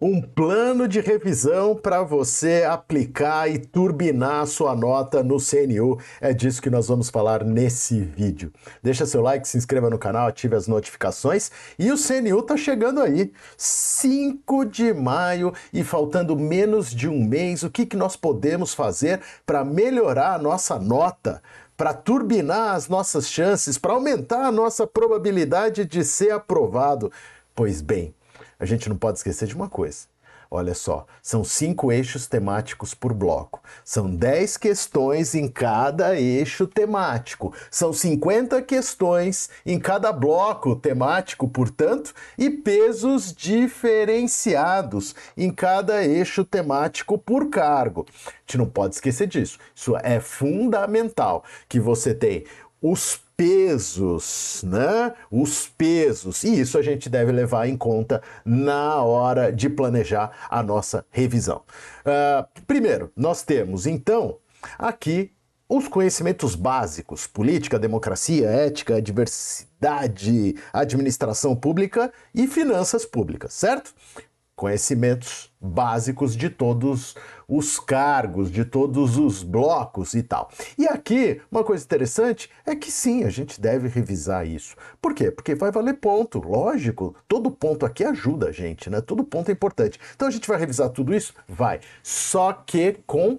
um plano de revisão para você aplicar e turbinar sua nota no CNU. É disso que nós vamos falar nesse vídeo. Deixa seu like, se inscreva no canal, ative as notificações e o CNU tá chegando aí, 5 de maio e faltando menos de um mês, o que, que nós podemos fazer para melhorar a nossa nota? para turbinar as nossas chances, para aumentar a nossa probabilidade de ser aprovado. Pois bem, a gente não pode esquecer de uma coisa. Olha só, são cinco eixos temáticos por bloco. São dez questões em cada eixo temático. São 50 questões em cada bloco temático, portanto, e pesos diferenciados em cada eixo temático por cargo. A gente não pode esquecer disso. Isso é fundamental que você tem os pesos, né? Os pesos. E isso a gente deve levar em conta na hora de planejar a nossa revisão. Uh, primeiro, nós temos então aqui os conhecimentos básicos: política, democracia, ética, diversidade, administração pública e finanças públicas, certo? conhecimentos básicos de todos os cargos, de todos os blocos e tal. E aqui, uma coisa interessante é que sim, a gente deve revisar isso. Por quê? Porque vai valer ponto, lógico. Todo ponto aqui ajuda a gente, né? Todo ponto é importante. Então a gente vai revisar tudo isso? Vai. Só que com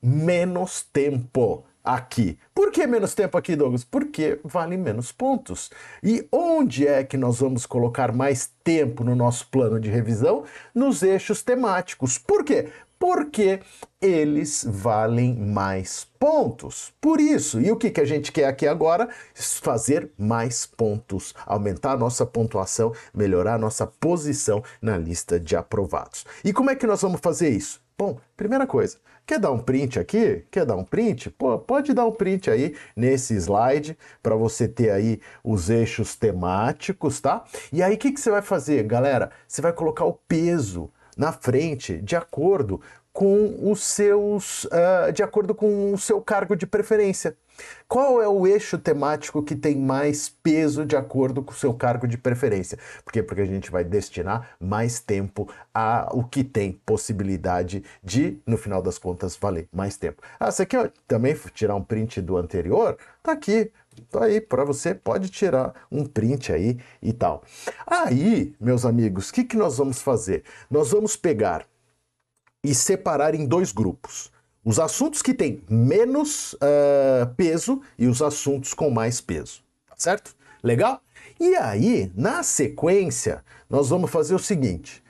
menos tempo aqui. Por que menos tempo aqui, Douglas? Porque vale menos pontos. E onde é que nós vamos colocar mais tempo no nosso plano de revisão? Nos eixos temáticos. Por quê? Porque eles valem mais pontos. Por isso, e o que, que a gente quer aqui agora? Fazer mais pontos, aumentar a nossa pontuação, melhorar a nossa posição na lista de aprovados. E como é que nós vamos fazer isso? Bom, primeira coisa, Quer dar um print aqui? Quer dar um print? Pô, pode dar um print aí nesse slide para você ter aí os eixos temáticos, tá? E aí o que, que você vai fazer, galera? Você vai colocar o peso na frente de acordo com os seus, uh, de acordo com o seu cargo de preferência. Qual é o eixo temático que tem mais peso de acordo com o seu cargo de preferência? Por quê? Porque a gente vai destinar mais tempo a o que tem possibilidade de, no final das contas, valer mais tempo. Ah, você quer também tirar um print do anterior? Tá aqui. Tá aí para você, pode tirar um print aí e tal. Aí, meus amigos, o que, que nós vamos fazer? Nós vamos pegar e separar em dois grupos. Os assuntos que têm menos uh, peso e os assuntos com mais peso, tá certo? Legal? E aí, na sequência, nós vamos fazer o seguinte: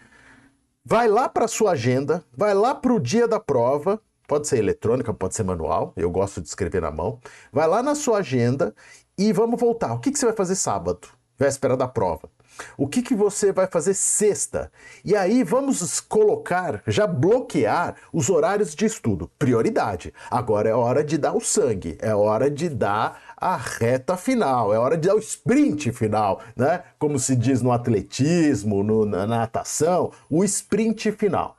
vai lá para sua agenda, vai lá para o dia da prova, pode ser eletrônica, pode ser manual, eu gosto de escrever na mão. Vai lá na sua agenda e vamos voltar. O que, que você vai fazer sábado, véspera da prova? O que, que você vai fazer sexta? E aí vamos colocar, já bloquear os horários de estudo. Prioridade. Agora é hora de dar o sangue, é hora de dar a reta final, é hora de dar o sprint final, né? Como se diz no atletismo, no, na natação, o sprint final.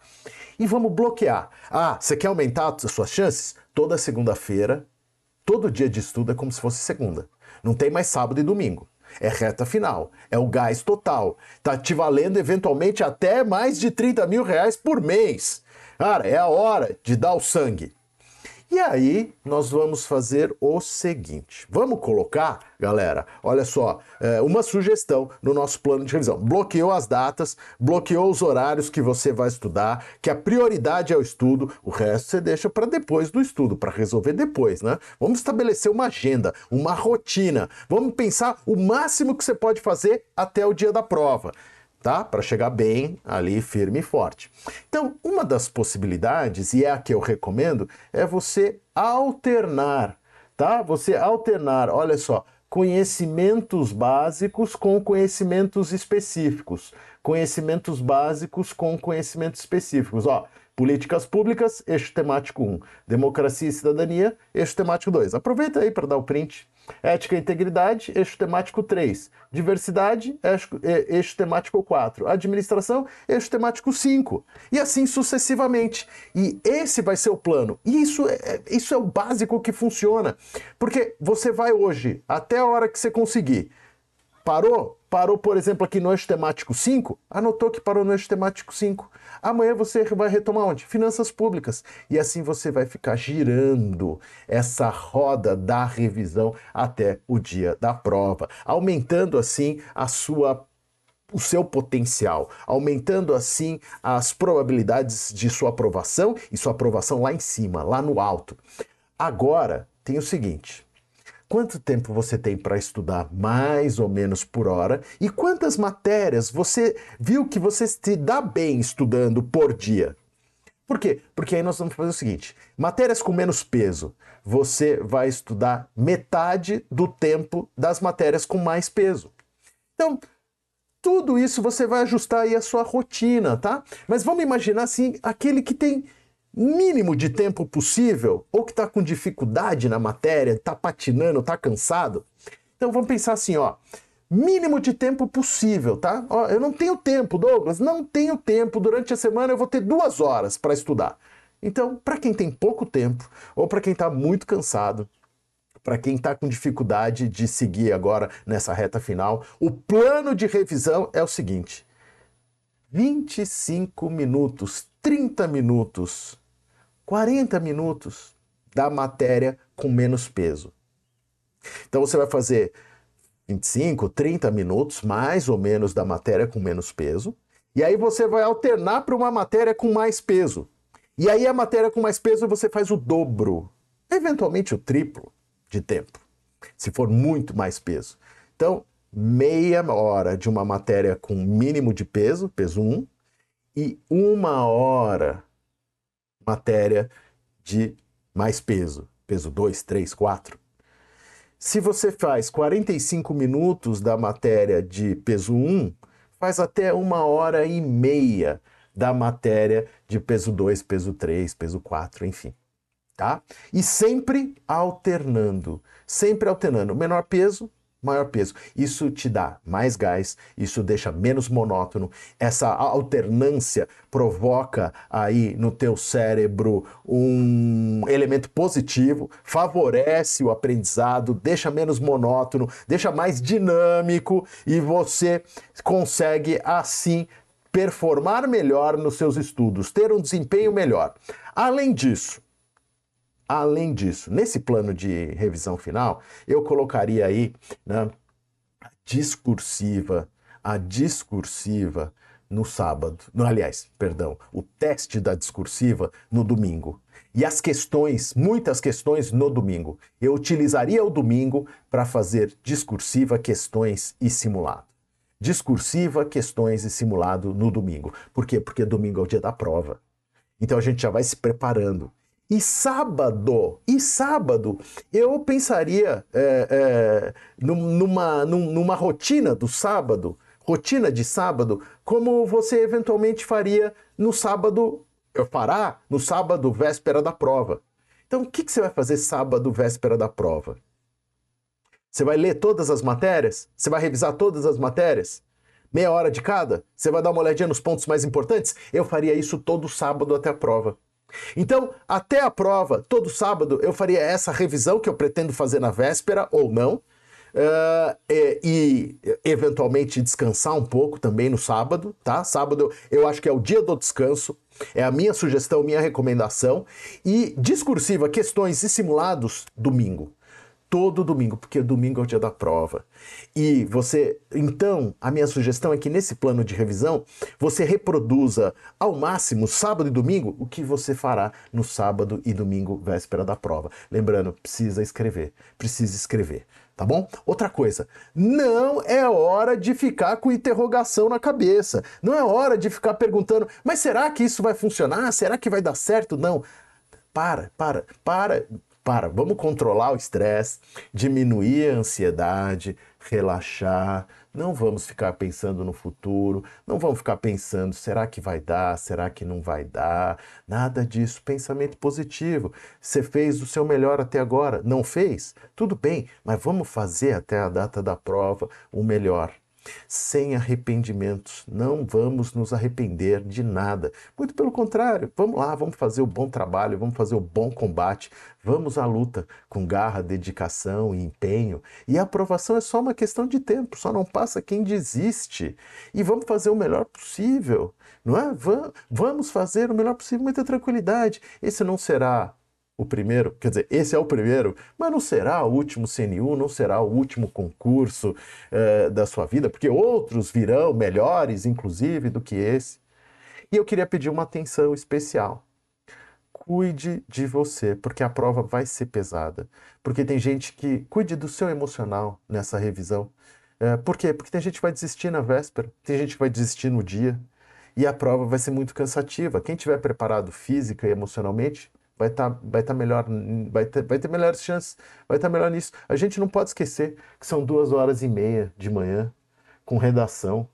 E vamos bloquear. Ah, você quer aumentar as suas chances? Toda segunda-feira, todo dia de estudo é como se fosse segunda. Não tem mais sábado e domingo é reta final, é o gás total. Tá te valendo eventualmente até mais de 30 mil reais por mês. Cara, é a hora de dar o sangue. E aí nós vamos fazer o seguinte: vamos colocar, galera, olha só, é, uma sugestão no nosso plano de revisão. Bloqueou as datas, bloqueou os horários que você vai estudar, que a prioridade é o estudo, o resto você deixa para depois do estudo, para resolver depois, né? Vamos estabelecer uma agenda, uma rotina. Vamos pensar o máximo que você pode fazer até o dia da prova tá? Para chegar bem ali firme e forte. Então, uma das possibilidades e é a que eu recomendo é você alternar, tá? Você alternar, olha só, conhecimentos básicos com conhecimentos específicos, conhecimentos básicos com conhecimentos específicos, ó. Políticas públicas, eixo temático 1. Democracia e cidadania, eixo temático 2. Aproveita aí para dar o print Ética e integridade, eixo temático 3. Diversidade, eixo, é, temático 4. Administração, eixo temático 5. E assim sucessivamente. E esse vai ser o plano. E isso é, é, isso é o básico que funciona. Porque você vai hoje, até a hora que você conseguir. Parou? Parou, por exemplo, aqui no eixo temático 5, anotou que parou no eixo temático 5. Amanhã você vai retomar onde? Finanças públicas. E assim você vai ficar girando essa roda da revisão até o dia da prova, aumentando assim a sua o seu potencial, aumentando assim as probabilidades de sua aprovação e sua aprovação lá em cima, lá no alto. Agora tem o seguinte: quanto tempo você tem para estudar mais ou menos por hora e quantas matérias você viu que você se dá bem estudando por dia. Por quê? Porque aí nós vamos fazer o seguinte: matérias com menos peso, você vai estudar metade do tempo das matérias com mais peso. Então, tudo isso você vai ajustar aí a sua rotina, tá? Mas vamos imaginar assim, aquele que tem mínimo de tempo possível, ou que está com dificuldade na matéria, está patinando, está cansado. Então vamos pensar assim, ó, mínimo de tempo possível, tá? Ó, eu não tenho tempo, Douglas, não tenho tempo. Durante a semana eu vou ter duas horas para estudar. Então, para quem tem pouco tempo ou para quem está muito cansado, para quem está com dificuldade de seguir agora nessa reta final, o plano de revisão é o seguinte: 25 minutos, 30 minutos 40 minutos da matéria com menos peso. Então você vai fazer 25, 30 minutos mais ou menos da matéria com menos peso, e aí você vai alternar para uma matéria com mais peso. E aí a matéria com mais peso você faz o dobro, eventualmente o triplo de tempo, se for muito mais peso. Então, meia hora de uma matéria com mínimo de peso, peso 1, e uma hora matéria de mais peso, peso 2, 3, 4. Se você faz 45 minutos da matéria de peso 1, faz até uma hora e meia da matéria de peso 2, peso 3, peso 4, enfim. Tá? E sempre alternando, sempre alternando. Menor peso, maior peso. Isso te dá mais gás, isso deixa menos monótono. Essa alternância provoca aí no teu cérebro um elemento positivo, favorece o aprendizado, deixa menos monótono, deixa mais dinâmico e você consegue assim performar melhor nos seus estudos, ter um desempenho melhor. Além disso, Além disso, nesse plano de revisão final, eu colocaria aí né, a discursiva, a discursiva no sábado, no, aliás, perdão, o teste da discursiva no domingo. E as questões, muitas questões no domingo. Eu utilizaria o domingo para fazer discursiva, questões e simulado. Discursiva, questões e simulado no domingo. Por quê? Porque domingo é o dia da prova. Então a gente já vai se preparando. E sábado, e sábado, eu pensaria é, é, numa, numa rotina do sábado, rotina de sábado, como você eventualmente faria no sábado, eu fará no sábado véspera da prova. Então, o que, que você vai fazer sábado véspera da prova? Você vai ler todas as matérias? Você vai revisar todas as matérias? Meia hora de cada? Você vai dar uma olhadinha nos pontos mais importantes? Eu faria isso todo sábado até a prova. Então, até a prova, todo sábado, eu faria essa revisão que eu pretendo fazer na véspera ou não, Uh, e, e, eventualmente descansar um pouco também no sábado, tá? Sábado eu acho que é o dia do descanso, é a minha sugestão, minha recomendação. E discursiva, questões e simulados, domingo todo domingo, porque domingo é o dia da prova. E você, então, a minha sugestão é que nesse plano de revisão, você reproduza ao máximo sábado e domingo o que você fará no sábado e domingo véspera da prova. Lembrando, precisa escrever, precisa escrever, tá bom? Outra coisa, não é hora de ficar com interrogação na cabeça. Não é hora de ficar perguntando: "Mas será que isso vai funcionar? Será que vai dar certo?" Não. Para, para, para, para, vamos controlar o estresse, diminuir a ansiedade, relaxar, não vamos ficar pensando no futuro, não vamos ficar pensando será que vai dar, será que não vai dar, nada disso. Pensamento positivo. Você fez o seu melhor até agora, não fez? Tudo bem, mas vamos fazer até a data da prova o melhor sem arrependimentos. Não vamos nos arrepender de nada. Muito pelo contrário, vamos lá, vamos fazer o bom trabalho, vamos fazer o bom combate, vamos à luta com garra, dedicação e empenho. E a aprovação é só uma questão de tempo, só não passa quem desiste. E vamos fazer o melhor possível, não é? Vamos fazer o melhor possível, muita tranquilidade. Esse não será o primeiro, quer dizer, esse é o primeiro, mas não será o último CNU, não será o último concurso eh, da sua vida, porque outros virão melhores, inclusive, do que esse. E eu queria pedir uma atenção especial. Cuide de você, porque a prova vai ser pesada. Porque tem gente que cuide do seu emocional nessa revisão. Eh, por quê? Porque tem gente que vai desistir na véspera, tem gente que vai desistir no dia. E a prova vai ser muito cansativa. Quem tiver preparado física e emocionalmente, vai estar tá, vai tá melhor, vai ter, vai ter melhores chances, vai estar tá melhor nisso. A gente não pode esquecer que são duas horas e meia de manhã com redação,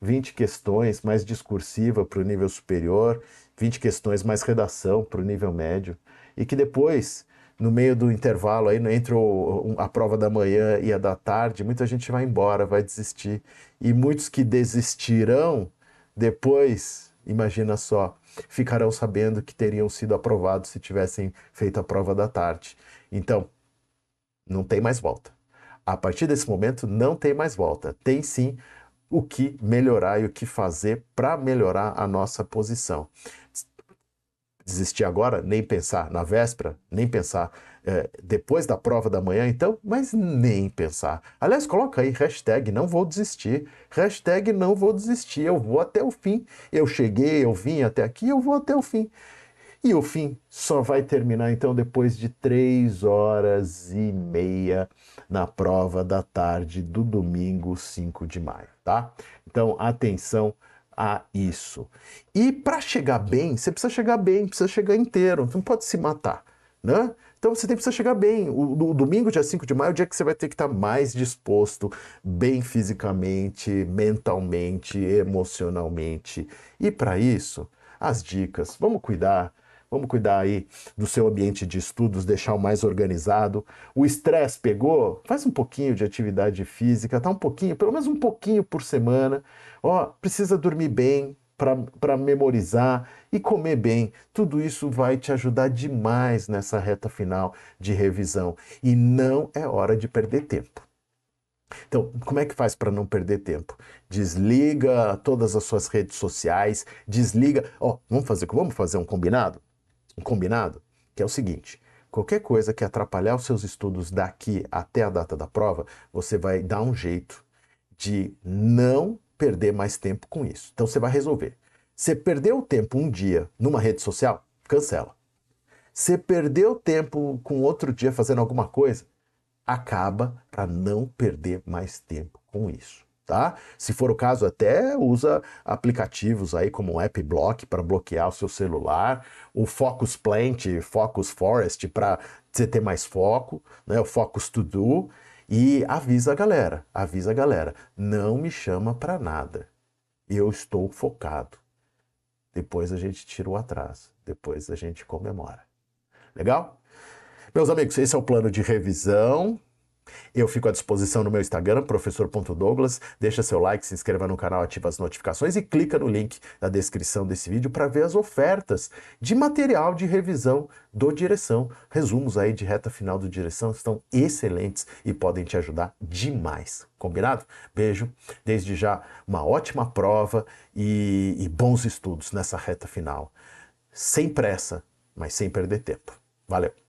20 questões mais discursiva para o nível superior, 20 questões mais redação para o nível médio, e que depois, no meio do intervalo, aí, entre o, a prova da manhã e a da tarde, muita gente vai embora, vai desistir. E muitos que desistirão depois, imagina só, ficarão sabendo que teriam sido aprovados se tivessem feito a prova da tarde. Então, não tem mais volta. A partir desse momento, não tem mais volta. Tem sim o que melhorar e o que fazer para melhorar a nossa posição. Desistir agora, nem pensar. Na véspera, nem pensar é, depois da prova da manhã, então, mas nem pensar. Aliás, coloca aí hashtag não vou desistir, hashtag não vou desistir, eu vou até o fim. Eu cheguei, eu vim até aqui, eu vou até o fim. E o fim só vai terminar então depois de três horas e meia na prova da tarde do domingo 5 de maio, tá? Então atenção a isso. E para chegar bem, você precisa chegar bem, precisa chegar inteiro, não pode se matar, né? Então você tem que chegar bem. O, domingo, dia 5 de maio, é o dia que você vai ter que estar tá mais disposto, bem fisicamente, mentalmente, emocionalmente. E para isso, as dicas. Vamos cuidar Vamos cuidar aí do seu ambiente de estudos, deixar o mais organizado. O estresse pegou? Faz um pouquinho de atividade física, tá um pouquinho, pelo menos um pouquinho por semana. Ó, precisa dormir bem para memorizar e comer bem. Tudo isso vai te ajudar demais nessa reta final de revisão e não é hora de perder tempo. Então, como é que faz para não perder tempo? Desliga todas as suas redes sociais, desliga. Ó, oh, vamos fazer, vamos fazer um combinado? Um combinado que é o seguinte: qualquer coisa que atrapalhar os seus estudos daqui até a data da prova, você vai dar um jeito de não perder mais tempo com isso. Então você vai resolver. Você perdeu tempo um dia numa rede social? Cancela. Você perdeu tempo com outro dia fazendo alguma coisa? Acaba para não perder mais tempo com isso, tá? Se for o caso, até usa aplicativos aí como o App Block para bloquear o seu celular, o Focus Plant, Focus Forest para você ter mais foco, né? O Focus To Do e avisa a galera, avisa a galera, não me chama para nada. Eu estou focado depois a gente tira o atraso, depois a gente comemora. Legal? Meus amigos, esse é o plano de revisão. Eu fico à disposição no meu Instagram, professor.douglas. Deixa seu like, se inscreva no canal, ativa as notificações e clica no link da descrição desse vídeo para ver as ofertas de material de revisão do direção. Resumos aí de reta final do direção estão excelentes e podem te ajudar demais. Combinado? Beijo. Desde já, uma ótima prova e, e bons estudos nessa reta final. Sem pressa, mas sem perder tempo. Valeu!